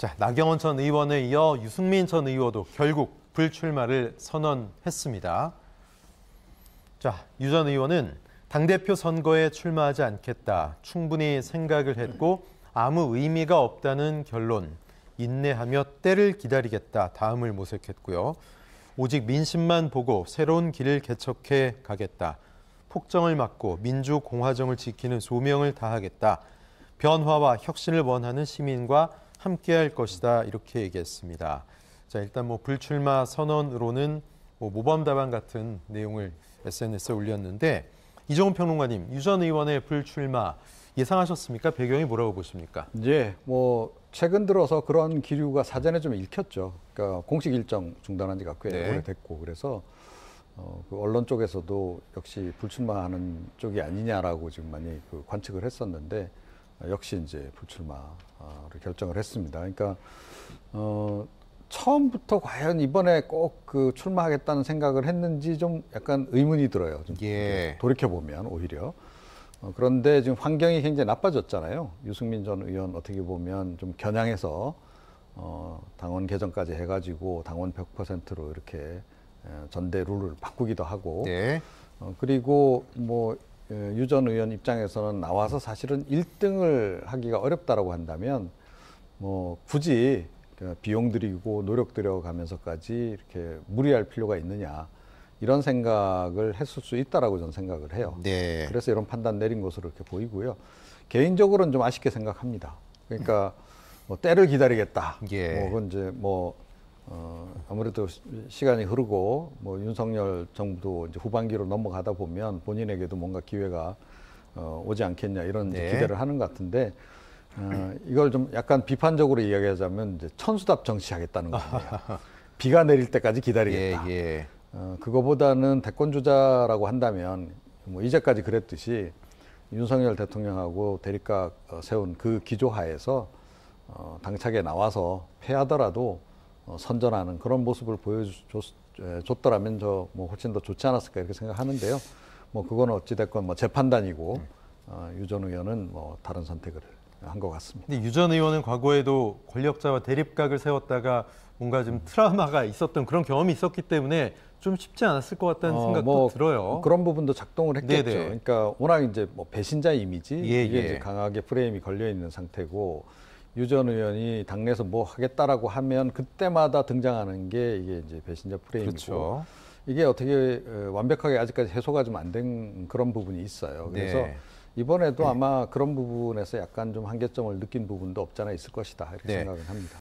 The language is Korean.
자, 나경원 전 의원에 이어 유승민 전 의원도 결국 불출마를 선언했습니다. 자, 유전 의원은 당대표 선거에 출마하지 않겠다. 충분히 생각을 했고 아무 의미가 없다는 결론. 인내하며 때를 기다리겠다. 다음을 모색했고요. 오직 민심만 보고 새로운 길을 개척해 가겠다. 폭정을 막고 민주공화정을 지키는 소명을 다하겠다. 변화와 혁신을 원하는 시민과 함께 할 것이다 이렇게 얘기했습니다. 자, 일단 뭐 불출마 선언으로는 뭐 모범 답안 같은 내용을 SNS에 올렸는데 이정훈 평론가님, 유전 의원의 불출마 예상하셨습니까? 배경이 뭐라고 보십니까? 예, 뭐 최근 들어서 그런 기류가 사전에 좀 읽혔죠. 그러니까 공식 일정 중단한 지가 꽤 네. 오래됐고 그래서 어, 그 언론 쪽에서도 역시 불출마하는 쪽이 아니냐라고 지금 많이 그 관측을 했었는데 아, 역시 이제 불출마를 아, 결정을 했습니다. 그러니까 어, 처음부터 과연 이번에 꼭 그 출마하겠다는 생각을 했는지 좀 약간 의문이 들어요. 예. 돌이켜 보면 오히려 어, 그런데 지금 환경이 굉장히 나빠졌잖아요. 유승민 전 의원 어떻게 보면 좀 겨냥해서 어, 당원 개정까지 해가지고 당원 100%로 이렇게 전대 룰을 바꾸기도 하고 네. 어, 그리고 뭐 예, 유전 의원 입장에서는 나와서 사실은 1등을 하기가 어렵다라고 한다면 뭐 굳이 그 비용 들이고 노력 들여가면서까지 이렇게 무리할 필요가 있느냐 이런 생각을 했을 수 있다라고 저는 생각을 해요. 네. 그래서 이런 판단 내린 것으로 이렇게 보이고요. 개인적으로는 좀 아쉽게 생각합니다. 그러니까 뭐 때를 기다리겠다. 예. 뭐 그건 이제 뭐 어, 아무래도 시간이 흐르고 뭐 윤석열 정부도 이제 후반기로 넘어가다 보면 본인에게도 뭔가 기회가 어, 오지 않겠냐 이런 네. 기대를 하는 것 같은데 어, 이걸 좀 약간 비판적으로 이야기하자면 이제 천수답 정치하겠다는 거예요. 비가 내릴 때까지 기다리겠다. 예, 예. 어, 그거보다는 대권 주자라고 한다면 뭐 이제까지 그랬듯이 윤석열 대통령하고 대립각 어, 세운 그 기조하에서 어, 당차게 나와서 패하더라도 어, 선전하는 그런 모습을 보여줬더라면 저뭐 훨씬 더 좋지 않았을까 이렇게 생각하는데요. 뭐 그건 어찌됐건 뭐재 판단이고 음. 어, 유전 의원은 뭐 다른 선택을 한 것 같습니다. 근데 유전 의원은 과거에도 권력자와 대립각을 세웠다가 뭔가 좀 음. 트라우마가 있었던 그런 경험이 있었기 때문에 좀 쉽지 않았을 것 같다는 어, 생각도 뭐 들어요. 그런 부분도 작동을 했겠죠. 네네. 그러니까 워낙 이제 뭐 배신자 이미지 예, 이게 예. 이제 강하게 프레임이 걸려 있는 상태고 유전 의원이 당내에서 뭐 하겠다라고 하면 그때마다 등장하는 게 이게 이제 배신자 프레임이고 그렇죠. 이게 어떻게 어, 완벽하게 아직까지 해소가 좀 안 된 그런 부분이 있어요. 그래서 네. 이번에도 네. 아마 그런 부분에서 약간 좀 한계점을 느낀 부분도 없잖아 있을 것이다 이렇게 네. 생각을 합니다.